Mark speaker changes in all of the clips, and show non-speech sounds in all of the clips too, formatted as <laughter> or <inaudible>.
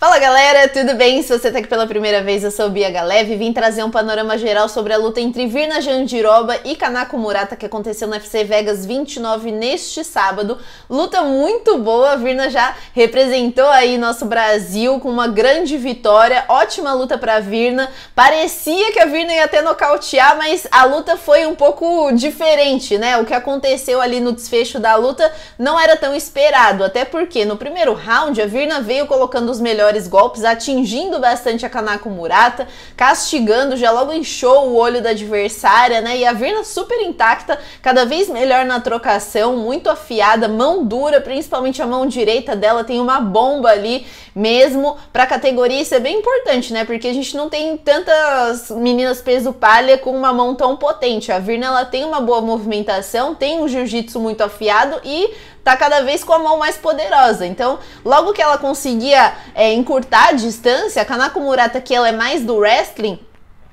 Speaker 1: Fala galera, tudo bem? Se você tá aqui pela primeira vez, eu sou Bia Galeve e vim trazer um panorama geral sobre a luta entre Virna Jandiroba e Kanako Murata que aconteceu no UFC Vegas 29 neste sábado. Luta muito boa, a Virna já representou aí nosso Brasil com uma grande vitória, ótima luta pra Virna. Parecia que a Virna ia até nocautear, mas a luta foi um pouco diferente, né? O que aconteceu ali no desfecho da luta não era tão esperado, até porque no primeiro round a Virna veio colocando os melhores maiores golpes, atingindo bastante a Kanako Murata, castigando, já logo inchou o olho da adversária, né? E a Virna super intacta, cada vez melhor na trocação, muito afiada, mão dura, principalmente a mão direita dela tem uma bomba ali mesmo. para categoria isso é bem importante, né? Porque a gente não tem tantas meninas peso palha com uma mão tão potente. A Virna ela tem uma boa movimentação, tem um jiu-jitsu muito afiado e tá cada vez com a mão mais poderosa. Então, logo que ela conseguia é, encurtar a distância, a Kanako Murata, que ela é mais do wrestling,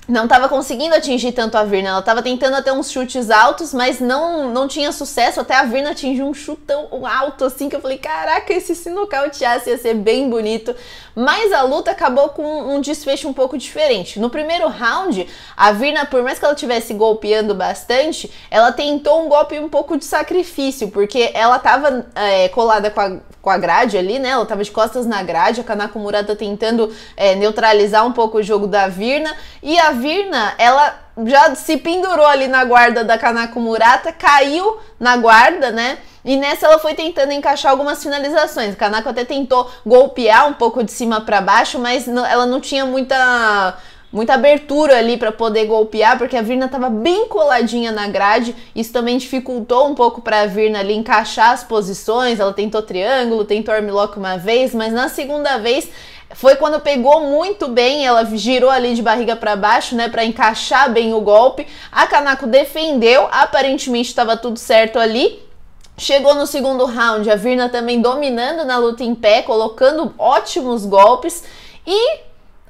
Speaker 1: não estava conseguindo atingir tanto a Virna. Ela estava tentando até uns chutes altos, mas não não tinha sucesso. Até a Virna atingiu um chutão alto, assim, que eu falei: caraca, esse se nocauteasse ia ser bem bonito. Mas a luta acabou com um desfecho um pouco diferente. No primeiro round, a Virna, por mais que ela tivesse golpeando bastante, ela tentou um golpe um pouco de sacrifício, porque ela estava é, colada com a, com a grade ali, né? Ela tava de costas na grade, a Kanako Murata tentando é, neutralizar um pouco o jogo da Virna. E a Virna, ela já se pendurou ali na guarda da Kanako Murata, caiu na guarda, né? E nessa ela foi tentando encaixar algumas finalizações. Kanako até tentou golpear um pouco de cima para baixo, mas ela não tinha muita muita abertura ali para poder golpear, porque a Virna estava bem coladinha na grade. Isso também dificultou um pouco para a Virna ali encaixar as posições. Ela tentou triângulo, tentou armlock uma vez, mas na segunda vez foi quando pegou muito bem, ela girou ali de barriga para baixo, né, para encaixar bem o golpe. A Kanako defendeu, aparentemente estava tudo certo ali. Chegou no segundo round, a Virna também dominando na luta em pé, colocando ótimos golpes e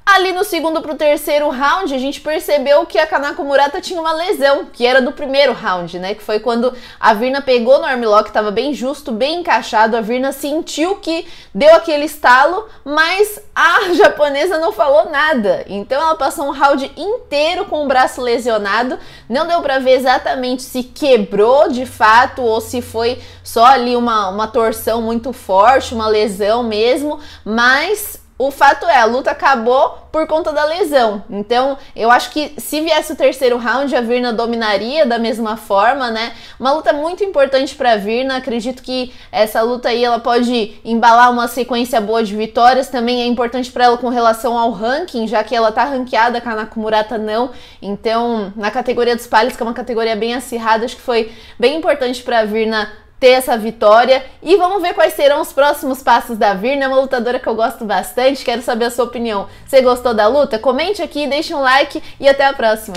Speaker 1: Ali no segundo pro terceiro round, a gente percebeu que a Kanako Murata tinha uma lesão, que era do primeiro round, né? Que foi quando a Virna pegou no armlock, tava bem justo, bem encaixado, a Virna sentiu que deu aquele estalo, mas a <laughs> japonesa não falou nada. Então ela passou um round inteiro com o braço lesionado, não deu para ver exatamente se quebrou de fato ou se foi só ali uma, uma torção muito forte, uma lesão mesmo, mas o fato é, a luta acabou por conta da lesão. Então, eu acho que se viesse o terceiro round, a Virna dominaria da mesma forma, né? Uma luta muito importante para a Virna. Acredito que essa luta aí ela pode embalar uma sequência boa de vitórias. Também é importante para ela com relação ao ranking, já que ela tá ranqueada, Kanako Murata não. Então, na categoria dos palhos, que é uma categoria bem acirrada, acho que foi bem importante para a Virna ter essa vitória. E vamos ver quais serão os próximos passos da Virna, é uma lutadora que eu gosto bastante. Quero saber a sua opinião. Você gostou da luta? Comente aqui, deixe um like e até a próxima.